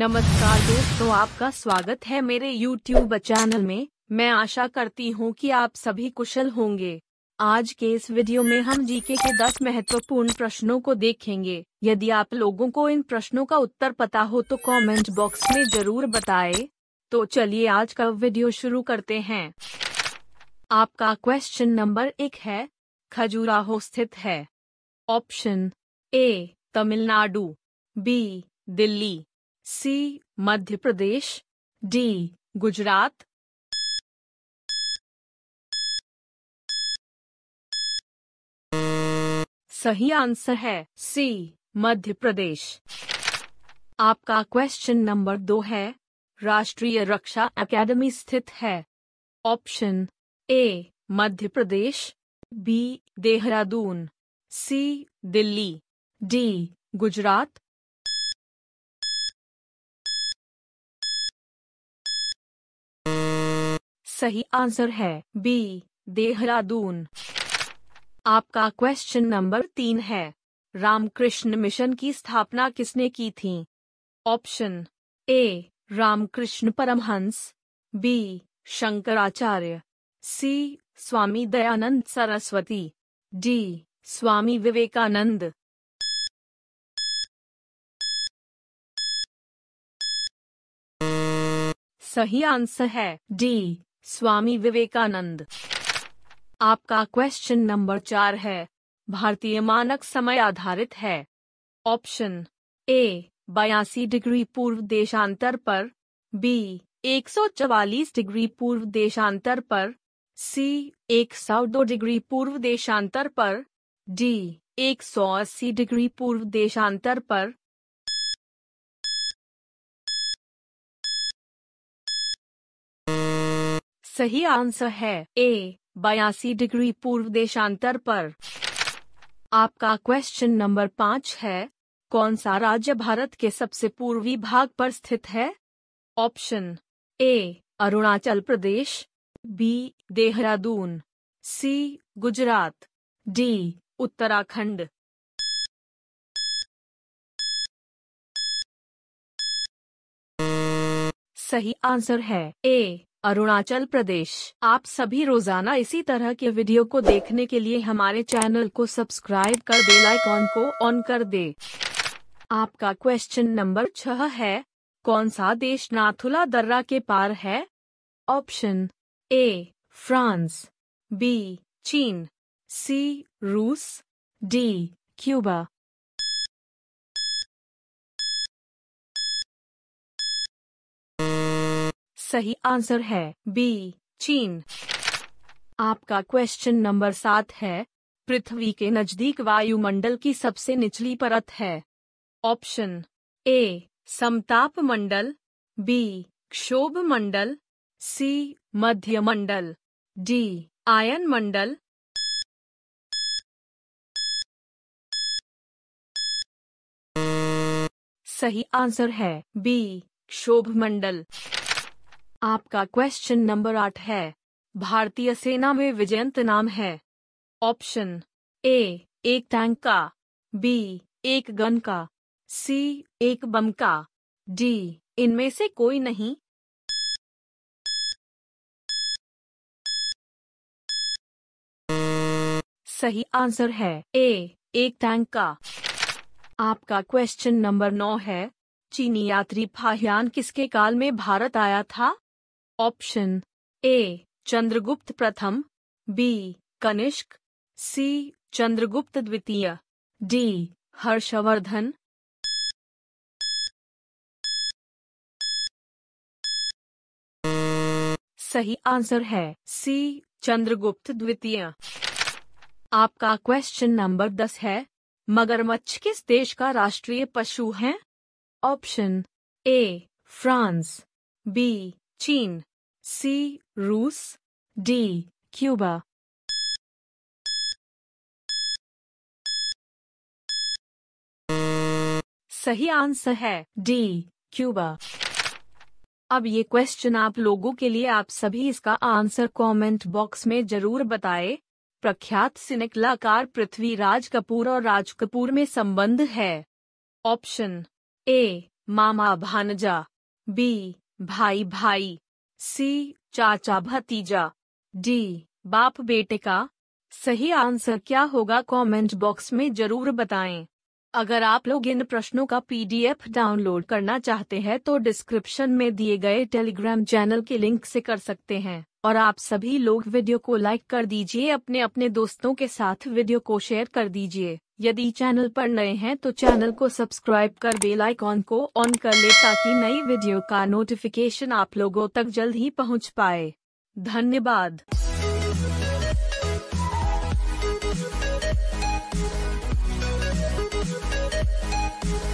नमस्कार दोस्तों आपका स्वागत है मेरे YouTube चैनल में मैं आशा करती हूँ कि आप सभी कुशल होंगे आज के इस वीडियो में हम जीके के 10 महत्वपूर्ण प्रश्नों को देखेंगे यदि आप लोगों को इन प्रश्नों का उत्तर पता हो तो कमेंट बॉक्स में जरूर बताएं। तो चलिए आज का वीडियो शुरू करते हैं आपका क्वेश्चन नंबर एक है खजुराहो स्थित है option A Tamil Nadu B Delhi C Madhya Pradesh D Gujarat सही आंसर है सी मध्य प्रदेश आपका क्वेश्चन नंबर दो है राष्ट्रीय रक्षा एकेडमी स्थित है option A Madhya Pradesh B Dehradun C Delhi D Gujarat सही आंसर है बी देहरादून आपका क्वेश्चन नंबर तीन है रामकृष्ण मिशन की स्थापना किसने की थी option A Ramakrishna Paramahamsa B Shankaracharya C Swami Dayanand Saraswati D Swami Vivekananda सही आंसर है डी स्वामी विवेकानंद आपका क्वेश्चन नंबर चार है भारतीय मानक समय आधारित है ऑप्शन ए बयासी डिग्री पूर्व देशांतर पर बी चवालीस डिग्री पूर्व देशांतर पर सी दो डिग्री पूर्व देशांतर पर डी अस्सी डिग्री पूर्व देशांतर पर सही आंसर है ए बयासी डिग्री पूर्व देशांतर पर आपका क्वेश्चन नंबर पाँच है कौन सा राज्य भारत के सबसे पूर्वी भाग पर स्थित है option A Arunachal Pradesh B Dehradun C Gujarat D Uttarakhand सही आंसर है ए अरुणाचल प्रदेश आप सभी रोजाना इसी तरह के वीडियो को देखने के लिए हमारे चैनल को सब्सक्राइब कर बेल आइकॉन को ऑन कर दे आपका क्वेश्चन नंबर छह है कौन सा देश नाथुला दर्रा के पार है ऑप्शन ए फ्रांस बी चीन सी रूस डी क्यूबा सही आंसर है बी चीन आपका क्वेश्चन नंबर सात है पृथ्वी के नजदीक वायुमंडल की सबसे निचली परत है ऑप्शन ए समताप मंडल बी क्षोभ मंडल सी मध्य मंडल डी आयन मंडल सही आंसर है बी क्षोभ मंडल आपका क्वेश्चन नंबर आठ है भारतीय सेना में विजयंत नाम है ऑप्शन ए एक टैंक का बी एक गन का सी एक बम का डी इनमें से कोई नहीं सही आंसर है ए एक टैंक का आपका क्वेश्चन नंबर नौ है चीनी यात्री फाहयान किसके काल में भारत आया था ऑप्शन ए चंद्रगुप्त प्रथम बी कनिष्क सी चंद्रगुप्त द्वितीय डी हर्षवर्धन सही आंसर है सी चंद्रगुप्त द्वितीय आपका क्वेश्चन नंबर दस है मगरमच्छ किस देश का राष्ट्रीय पशु है ऑप्शन ए फ्रांस बी चीन सी रूस डी क्यूबा सही आंसर है डी क्यूबा अब ये क्वेश्चन आप लोगों के लिए आप सभी इसका आंसर कमेंट बॉक्स में जरूर बताएं। प्रख्यात सिने कलाकार पृथ्वीराज कपूर और राज कपूर में संबंध है ऑप्शन ए मामा भानजा बी भाई भाई सी चाचा भतीजा डी बाप बेटे का सही आंसर क्या होगा कमेंट बॉक्स में जरूर बताएं। अगर आप लोग इन प्रश्नों का पीडीएफ डाउनलोड करना चाहते हैं तो डिस्क्रिप्शन में दिए गए टेलीग्राम चैनल के लिंक से कर सकते हैं और आप सभी लोग वीडियो को लाइक कर दीजिए अपने अपने दोस्तों के साथ वीडियो को शेयर कर दीजिए यदि चैनल पर नए हैं तो चैनल को सब्सक्राइब कर बेल आइकॉन को ऑन कर ले ताकि नई वीडियो का नोटिफिकेशन आप लोगों तक जल्द ही पहुंच पाए धन्यवाद